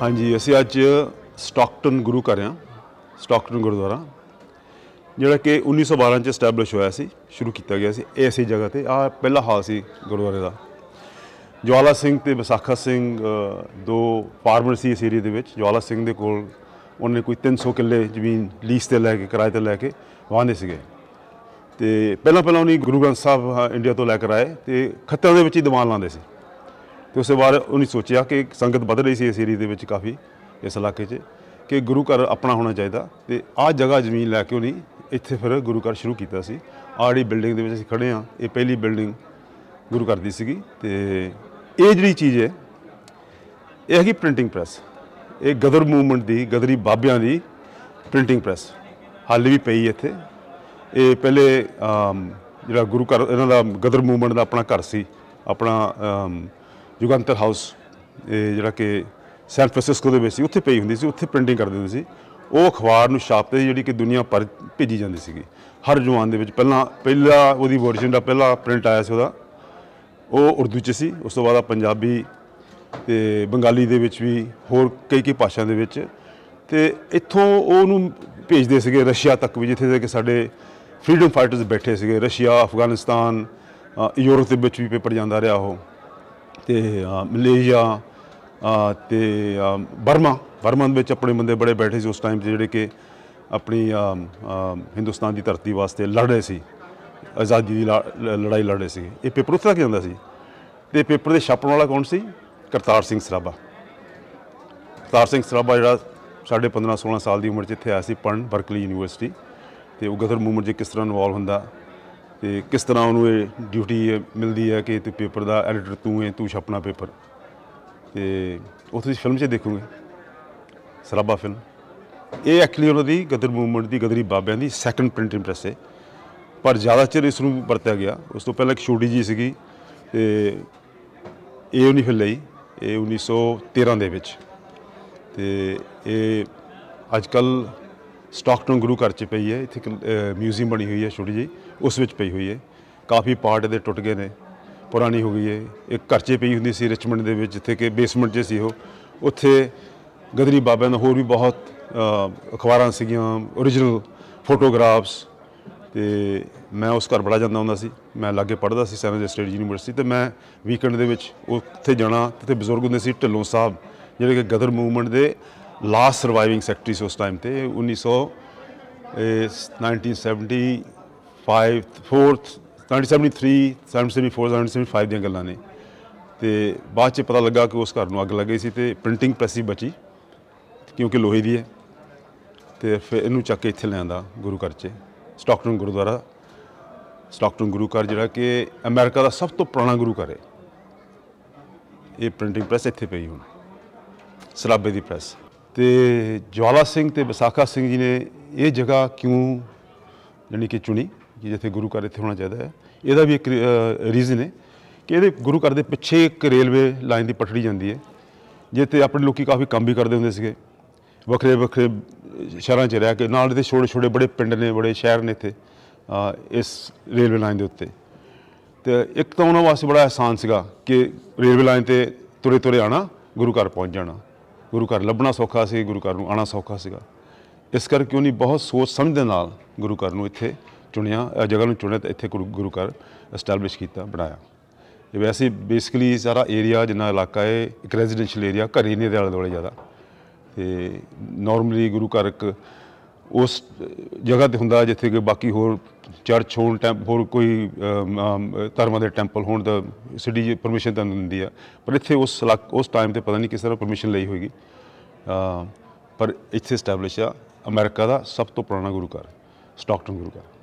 ਹਾਂਜੀ ਅਸੀਂ ਅੱਜ ਸਟਾਕਟਨ ਗੁਰੂ ਘਰ ਆ ਸਟਾਕਟਨ ਗੁਰਦੁਆਰਾ ਜਿਹੜਾ ਕਿ 1912 ਚ ਸਟੈਬਲਿਸ਼ ਹੋਇਆ ਸੀ ਸ਼ੁਰੂ ਕੀਤਾ ਗਿਆ ਸੀ ਐਸੀ ਜਗ੍ਹਾ ਤੇ ਆ ਪਹਿਲਾ ਹਾਲ ਸੀ ਗੁਰਦੁਆਰੇ ਦਾ ਜਵਾਲਾ ਸਿੰਘ ਤੇ ਵਿਸਾਖਾ ਸਿੰਘ ਦੋ ਫਾਰਮਰ ਸੀ ਇਸ ਏਰੀਆ ਦੇ ਵਿੱਚ ਜਵਾਲਾ ਸਿੰਘ ਦੇ ਕੋਲ ਉਹਨੇ ਕੋਈ 300 ਕਿੱਲੇ ਜ਼ਮੀਨ ਲੀਸ ਤੇ ਲੈ ਕੇ ਕਿਰਾਏ ਤੇ ਲੈ ਕੇ ਵਾਹਦੇ ਸੀਗੇ ਤੇ ਪਹਿਲਾਂ ਪਹਿਲਾਂ ਉਹਨੇ ਗੁਰੂ ਗ੍ਰੰਥ ਸਾਹਿਬ ਇੰਡੀਆ ਤੋਂ ਲੈ ਕੇ ਆਏ ਤੇ ਖੱਤਿਆਂ ਦੇ ਵਿੱਚ ਹੀ ਦੀਵਾਨ ਲਾਉਂਦੇ ਸੀ ਤੇ ਉਸੇ ਵਾਰ ਉਹਨੇ ਸੋਚਿਆ ਕਿ ਸੰਗਤ ਵੱਧ ਰਹੀ ਸੀ ਇਸ ਏਰੀਏ ਦੇ ਵਿੱਚ ਕਾਫੀ ਇਸ ਇਲਾਕੇ 'ਚ ਕਿ ਗੁਰੂ ਘਰ ਆਪਣਾ ਹੋਣਾ ਚਾਹੀਦਾ ਤੇ ਆਹ ਜਗ੍ਹਾ ਜ਼ਮੀਨ ਲੈ ਕੇ ਉਹਨੇ ਇੱਥੇ ਫਿਰ ਗੁਰੂ ਘਰ ਸ਼ੁਰੂ ਕੀਤਾ ਸੀ ਆੜੀ ਬਿਲਡਿੰਗ ਦੇ ਵਿੱਚ ਅਸੀਂ ਖੜੇ ਆ ਇਹ ਪਹਿਲੀ ਬਿਲਡਿੰਗ ਗੁਰੂ ਘਰ ਦੀ ਸੀਗੀ ਤੇ ਇਹ ਜਿਹੜੀ ਚੀਜ਼ ਹੈ ਇਹ ਹੈਗੀ ਪ੍ਰਿੰਟਿੰਗ ਪ੍ਰੈਸ ਇਹ ਗਦਰ ਮੂਵਮੈਂਟ ਦੀ ਗਦਰੀ ਬਾਬਿਆਂ ਦੀ ਪ੍ਰਿੰਟਿੰਗ ਪ੍ਰੈਸ ਹਾਲੇ ਵੀ ਪਈ ਇੱਥੇ ਇਹ ਪਹਿਲੇ ਜਿਹੜਾ ਗੁਰੂ ਘਰ ਇਹਨਾਂ ਦਾ ਗਦਰ ਮੂਵਮੈਂਟ ਦਾ ਆਪਣਾ ਘਰ ਸੀ ਆਪਣਾ ਯੁਗੰਤਰ ਹਾਊਸ ਇਹ ਜਿਹੜਾ ਕਿ ਸੈਨ ਫ੍ਰਾਂਸਿਸਕੋ ਦੇ ਵਿੱਚ ਸੀ ਉੱਥੇ ਪਈ ਹੁੰਦੀ ਸੀ ਉੱਥੇ ਪ੍ਰਿੰਟਿੰਗ ਕਰਦੇ ਹੁੰਦੇ ਸੀ ਉਹ ਅਖਬਾਰ ਨੂੰ ਛਾਪਦੇ ਜਿਹੜੀ ਕਿ ਦੁਨੀਆ ਭਰ ਭੇਜੀ ਜਾਂਦੀ ਸੀਗੀ ਹਰ ਜਵਾਨ ਦੇ ਵਿੱਚ ਪਹਿਲਾਂ ਪਹਿਲਾ ਉਹਦੀ ਵਰਜਨ ਦਾ ਪਹਿਲਾ ਪ੍ਰਿੰਟ ਆਇਆ ਸੀ ਉਹਦਾ ਉਹ ਉਰਦੂ 'ਚ ਸੀ ਉਸ ਤੋਂ ਬਾਅਦ ਪੰਜਾਬੀ ਤੇ ਬੰਗਾਲੀ ਦੇ ਵਿੱਚ ਵੀ ਹੋਰ ਕਈ ਕਈ ਭਾਸ਼ਾ ਦੇ ਵਿੱਚ ਤੇ ਇੱਥੋਂ ਉਹਨੂੰ ਭੇਜਦੇ ਸੀਗੇ ਰਸ਼ੀਆ ਤੱਕ ਵੀ ਜਿੱਥੇ ਤੱਕ ਸਾਡੇ ਫਰੀडम ਫਾਈਟਰਸ ਬੈਠੇ ਸੀਗੇ ਰਸ਼ੀਆ ਅਫਗਾਨਿਸਤਾਨ ਯੂਰਪ ਦੇ ਵਿੱਚ ਵੀ ਪੇਪਰ ਜਾਂਦਾ ਰਿਹਾ ਉਹ ਤੇ ਮਲੇਸ਼ੀਆ ਤੇ ਬਰਮਾ ਬਰਮਾ ਵਿੱਚ ਆਪਣੇ ਬੰਦੇ ਬੜੇ ਬੈਠੇ ਸੀ ਉਸ ਟਾਈਮ ਜਿਹੜੇ ਕਿ ਆਪਣੀ ਹਿੰਦੁਸਤਾਨ ਦੀ ਧਰਤੀ ਵਾਸਤੇ ਲੜ ਰਹੇ ਸੀ ਆਜ਼ਾਦੀ ਦੀ ਲੜਾਈ ਲੜ ਰਹੇ ਸੀ ਇਹ ਪੇਪਰ ਉੱਥੇ ਕਿ ਹੁੰਦਾ ਸੀ ਤੇ ਪੇਪਰ ਦੇ ਛਾਪਣ ਵਾਲਾ ਕੌਣ ਸੀ ਕਰਤਾਰ ਸਿੰਘ ਸਰਾਭਾ ਕਰਤਾਰ ਸਿੰਘ ਸਰਾਭਾ ਜਿਹੜਾ ਸਾਡੇ 15 16 ਸਾਲ ਦੀ ਉਮਰ 'ਚ ਇੱਥੇ ਆਇਆ ਸੀ ਪੜਨ ਬਰਕਲੀ ਯੂਨੀਵਰਸਿਟੀ ਤੇ ਉਹ ਗਦਰ ਮੂਵਮੈਂਟ ਜੇ ਕਿਸ ਤਰ੍ਹਾਂ ਇਨਵੋਲਵ ਹੁੰਦਾ ਤੇ ਕਿਸ ਤਰ੍ਹਾਂ ਉਹਨੂੰ ਇਹ ਡਿਊਟੀ ਮਿਲਦੀ ਹੈ ਕਿ ਤੇ ਪੇਪਰ ਦਾ ਐਡੀਟਰ ਤੂੰ ਹੈ ਤੂੰ ਛਾਪਣਾ ਪੇਪਰ ਤੇ ਉਹ ਤੁਸੀਂ ਫਿਲਮ 'ਚ ਦੇਖੋਗੇ ਸਰਾਬਾ ਫਿਲਮ ਇਹ ਐਕਚੁਅਲੀ ਉਹਨਾਂ ਦੀ ਗਦਰ ਮੂਵਮੈਂਟ ਦੀ ਗਦਰੀ ਬਾਬਿਆਂ ਦੀ ਸੈਕੰਡ ਪ੍ਰਿੰਟਿੰਗ ਪ੍ਰੈਸ ਹੈ ਪਰ ਜ਼ਿਆਦਾ ਚਿਰ ਇਸ ਨੂੰ ਵਰਤਿਆ ਗਿਆ ਉਸ ਤੋਂ ਪਹਿਲਾਂ ਇੱਕ ਛੋਟੀ ਜੀ ਸੀਗੀ ਤੇ ਇਹ ਨਹੀਂ ਫਿਰ ਲਈ ਇਹ 1913 ਦੇ ਵਿੱਚ ਤੇ ਇਹ ਅੱਜ ਕੱਲ ਸਟਾਕਟਨ ਗੁਰੂ ਘਰ 'ਚ ਪਈ ਹੈ ਇੱਥੇ ਮਿਊਜ਼ੀਅਮ ਬਣੀ ਹੋਈ ਹੈ ਛੋਟੀ ਜੀ ਉਸ ਵਿੱਚ ਪਈ ਹੋਈ ਹੈ ਕਾਫੀ ਪਾਰਟ ਦੇ ਟੁੱਟ ਗਏ ਨੇ ਪੁਰਾਣੀ ਹੋ ਗਈ ਹੈ ਇੱਕ ਘਰ 'ਚ ਪਈ ਹੁੰਦੀ ਸੀ ਰਿਚਮੰਡ ਦੇ ਵਿੱਚ ਜਿੱਥੇ ਕਿ ਬੇਸਮੈਂਟ ਜੇ ਸੀ ਉਹ ਉੱਥੇ ਗਦਰੀ ਬਾਬਿਆਂ ਦਾ ਹੋਰ ਵੀ ਬਹੁਤ ਅਖਬਾਰਾਂ ਸੀਗੀਆਂ origignal ਫੋਟੋਗ੍ਰਾਫਸ ਤੇ ਮੈਂ ਉਸ ਘਰ ਬੜਾ ਜਾਂਦਾ ਹੁੰਦਾ ਸੀ ਮੈਂ ਲਾਗੇ ਪੜ੍ਹਦਾ ਸੀ ਸੈਨ ਸਟੇਟ ਯੂਨੀਵਰਸਿਟੀ ਤੇ ਮੈਂ ਵੀਕਐਂਡ ਦੇ ਵਿੱਚ ਉੱਥੇ ਜਾਣਾ ਤੇ ਬਜ਼ੁਰਗ ਹੁੰਦੇ ਸੀ ਢਿੱਲੋਂ ਸਾਹਿਬ ਜਿਹੜੇ ਕਿ ਗਦਰ ਮੂਵਮੈਂਟ ਦੇ लास्ट सर्वाइविंग सेक्रेटरी से उस टाइम थे 1975 4th 1973 1974 1975 ਦੀਆਂ ਗੱਲਾਂ ਨੇ ਤੇ ਬਾਅਦ ਚ ਪਤਾ ਲੱਗਾ ਕਿ ਉਸ ਘਰ ਨੂੰ ਅੱਗ ਲੱਗ ਗਈ ਸੀ ਤੇ ਪ੍ਰਿੰਟਿੰਗ ਪ੍ਰੈਸ ਹੀ ਬਚੀ ਕਿਉਂਕਿ ਲੋਹੇ ਦੀ ਹੈ ਤੇ ਫਿਰ ਇਹਨੂੰ ਚੱਕ ਕੇ ਇੱਥੇ ਲਿਆਂਦਾ ਗੁਰੂ ਘਰ 'ਚ ਸਟਾਕਟਨ ਗੁਰਦੁਆਰਾ ਸਟਾਕਟਨ ਗੁਰੂ ਘਰ ਜਿਹੜਾ ਕਿ ਅਮਰੀਕਾ ਦਾ ਸਭ ਤੋਂ ਪੁਰਾਣਾ ਗੁਰੂ ਘਰ ਹੈ ਇਹ ਪ੍ਰਿੰਟਿੰਗ ਪ੍ਰੈਸ ਇੱਥੇ ਪਈ ਹੁਣ ਸਲਾਬੇ ਦੀ ਪ੍ਰੈਸ ਤੇ ਜਵਾਲਾ ਸਿੰਘ ਤੇ ਵਿਸਾਖਾ ਸਿੰਘ ਜੀ ਨੇ ਇਹ ਜਗ੍ਹਾ ਕਿਉਂ ਜਾਨੀ ਕਿ ਚੁਣੀ ਕਿ ਜਿੱਥੇ ਗੁਰੂ ਘਰ ਇੱਥੇ ਹੋਣਾ ਚਾਹੀਦਾ ਹੈ ਇਹਦਾ ਵੀ ਇੱਕ ਰੀਜ਼ਨ ਹੈ ਕਿ ਇਹਦੇ ਗੁਰੂ ਘਰ ਦੇ ਪਿੱਛੇ ਇੱਕ ਰੇਲਵੇ ਲਾਈਨ ਦੀ ਪਟੜੀ ਜਾਂਦੀ ਹੈ ਜਿੱਥੇ ਆਪਣੇ ਲੋਕੀ ਕਾਫੀ ਕੰਮ ਵੀ ਕਰਦੇ ਹੁੰਦੇ ਸੀਗੇ ਵੱਖਰੇ ਵੱਖਰੇ ਸ਼ਹਿਰਾਂ 'ਚ ਰਹਿ ਕੇ ਨਾਲ ਦੇ ਛੋਟੇ ਛੋਟੇ ਬੜੇ ਪਿੰਡ ਨੇ ਬੜੇ ਸ਼ਹਿਰ ਨੇ ਇੱਥੇ ਇਸ ਰੇਲਵੇ ਲਾਈਨ ਦੇ ਉੱਤੇ ਤੇ ਇੱਕ ਤਾਂ ਉਹਨਾਂ ਵਾਸਤੇ ਬੜਾ ਆਸਾਨ ਸੀਗਾ ਕਿ ਰੇਲਵੇ ਲਾਈਨ ਤੇ ਤੁਰੇ ਤੁਰੇ ਆਣਾ ਗੁਰੂ ਘਰ ਪਹੁੰਚ ਜਾਣਾ ਗੁਰੂ ਘਰ ਲੱਭਣਾ ਸੌਖਾ ਸੀ ਗੁਰੂ ਘਰ ਨੂੰ ਆਣਾ ਸੌਖਾ ਸੀਗਾ ਇਸ ਕਰਕੇ ਉਹਨੇ ਬਹੁਤ ਸੋਚ ਸਮਝ ਦੇ ਨਾਲ ਗੁਰੂ ਘਰ ਨੂੰ ਇੱਥੇ ਚੁਣਿਆ ਜਗ੍ਹਾ ਨੂੰ ਚੁਣਿਆ ਤੇ ਇੱਥੇ ਗੁਰੂ ਘਰ ਐਸਟੈਬਲਿਸ਼ ਕੀਤਾ ਬਣਾਇਆ ਇਹ ਵੈਸੇ ਬੇਸਿਕਲੀ ਸਾਰਾ ਏਰੀਆ ਜਿੰਨਾ ਇਲਾਕਾ ਹੈ ਇੱਕ ਰੈਜ਼ੀਡੈਂਸ਼ੀਅਲ ਏਰੀਆ ਘਰੇ ਨਹੀਂ ਨੇ ਦੇ ਆਲੇ ਦੋਲੇ ਜ਼ਿਆਦਾ ਤੇ ਨਾਰਮਲੀ ਗੁਰੂ ਘਰ ਇੱਕ ਉਸ ਜਗ੍ਹਾ ਤੇ ਹੁੰਦਾ ਜਿੱਥੇ ਕਿ ਬਾਕੀ ਹੋਰ ਚਰਚ ਹੋਣ ਟੈਂਪ ਹੋਰ ਕੋਈ ਧਰਮਾਂ ਦੇ ਟੈਂਪਲ ਹੋਣ ਦਾ ਸਿਟੀ ਪਰਮਿਸ਼ਨ ਤਾਂ ਦਿੰਦੀ ਆ ਪਰ ਇੱਥੇ ਉਸ ਉਸ ਟਾਈਮ ਤੇ ਪਤਾ ਨਹੀਂ ਕਿਸ ਤਰ੍ਹਾਂ ਪਰਮਿਸ਼ਨ ਲਈ ਹੋਏਗੀ ਪਰ ਇੱਥੇ ਸਟੈਬਲਿਸ਼ ਆ ਅਮਰੀਕਾ ਦਾ ਸਭ ਤੋਂ ਪੁਰਾਣਾ ਗੁਰੂ ਘਰ ਸਟਾਕਟਨ ਗੁਰੂ ਘਰ